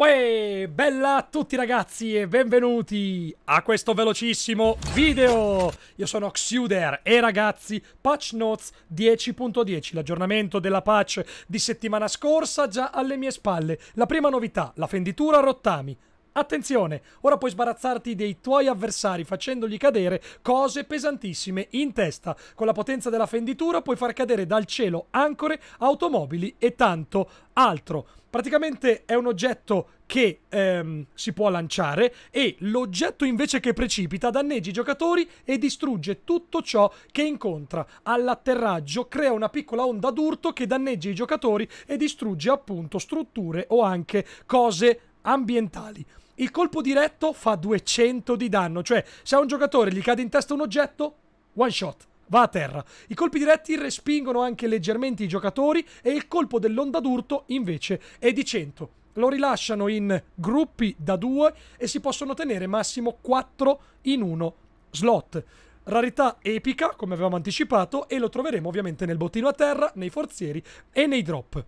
Uè, bella a tutti ragazzi e benvenuti a questo velocissimo video! Io sono Xuder e ragazzi, Patch Notes 10.10, l'aggiornamento della patch di settimana scorsa già alle mie spalle. La prima novità, la fenditura rottami. Attenzione, ora puoi sbarazzarti dei tuoi avversari facendogli cadere cose pesantissime in testa. Con la potenza della fenditura puoi far cadere dal cielo ancore, automobili e tanto altro. Praticamente è un oggetto che ehm, si può lanciare e l'oggetto invece che precipita danneggia i giocatori e distrugge tutto ciò che incontra. All'atterraggio crea una piccola onda d'urto che danneggia i giocatori e distrugge appunto strutture o anche cose ambientali. Il colpo diretto fa 200 di danno, cioè se a un giocatore gli cade in testa un oggetto, one shot va a terra. I colpi diretti respingono anche leggermente i giocatori e il colpo dell'onda d'urto invece è di 100 lo rilasciano in gruppi da due e si possono tenere massimo 4 in uno slot. Rarità epica, come avevamo anticipato, e lo troveremo ovviamente nel bottino a terra, nei forzieri e nei drop.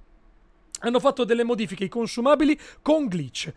Hanno fatto delle modifiche ai consumabili con glitch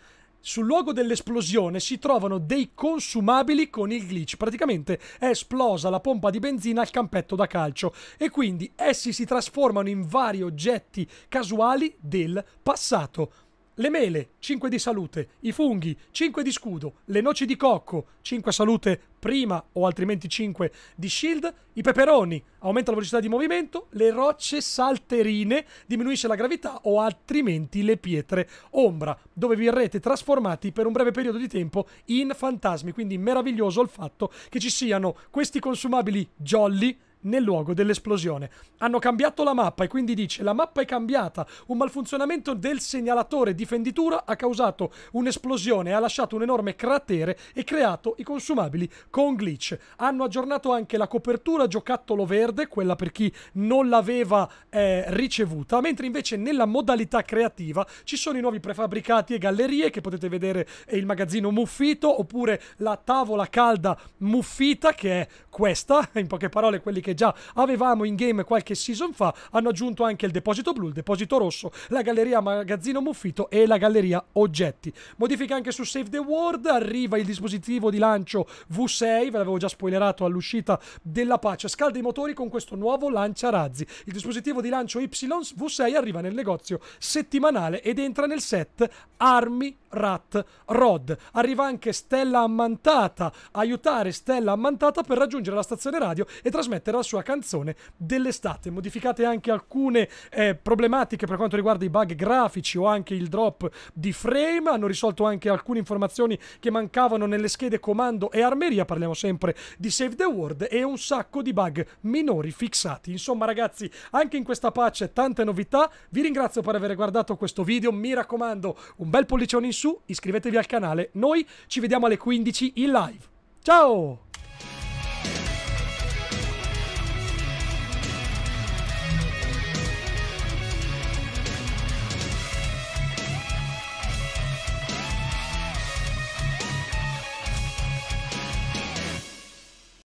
sul luogo dell'esplosione si trovano dei consumabili con il glitch. Praticamente è esplosa la pompa di benzina al campetto da calcio e quindi essi si trasformano in vari oggetti casuali del passato le mele 5 di salute, i funghi 5 di scudo, le noci di cocco 5 salute prima o altrimenti 5 di shield, i peperoni aumenta la velocità di movimento, le rocce salterine diminuisce la gravità o altrimenti le pietre ombra, dove vi verrete trasformati per un breve periodo di tempo in fantasmi, quindi meraviglioso il fatto che ci siano questi consumabili jolly nel luogo dell'esplosione. Hanno cambiato la mappa e quindi dice la mappa è cambiata, un malfunzionamento del segnalatore di fenditura ha causato un'esplosione, ha lasciato un enorme cratere e creato i consumabili con glitch. Hanno aggiornato anche la copertura giocattolo verde, quella per chi non l'aveva eh, ricevuta, mentre invece nella modalità creativa ci sono i nuovi prefabbricati e gallerie che potete vedere eh, il magazzino muffito oppure la tavola calda muffita che è questa, in poche parole quelli che che già avevamo in game qualche season fa, hanno aggiunto anche il deposito blu, il deposito rosso, la galleria magazzino muffito e la galleria oggetti. Modifica anche su Save the World, arriva il dispositivo di lancio V6, ve l'avevo già spoilerato all'uscita della pace, scalda i motori con questo nuovo lanciarazzi. Il dispositivo di lancio Y V6 arriva nel negozio settimanale ed entra nel set armi Rat Rod. Arriva anche Stella Ammantata a aiutare Stella Ammantata per raggiungere la stazione radio e trasmettere la sua canzone dell'estate. Modificate anche alcune eh, problematiche per quanto riguarda i bug grafici o anche il drop di frame. Hanno risolto anche alcune informazioni che mancavano nelle schede comando e armeria. Parliamo sempre di Save the World e un sacco di bug minori fissati. Insomma, ragazzi, anche in questa patch tante novità. Vi ringrazio per aver guardato questo video. Mi raccomando, un bel pollicione in su su, iscrivetevi al canale. Noi ci vediamo alle 15 in live. Ciao!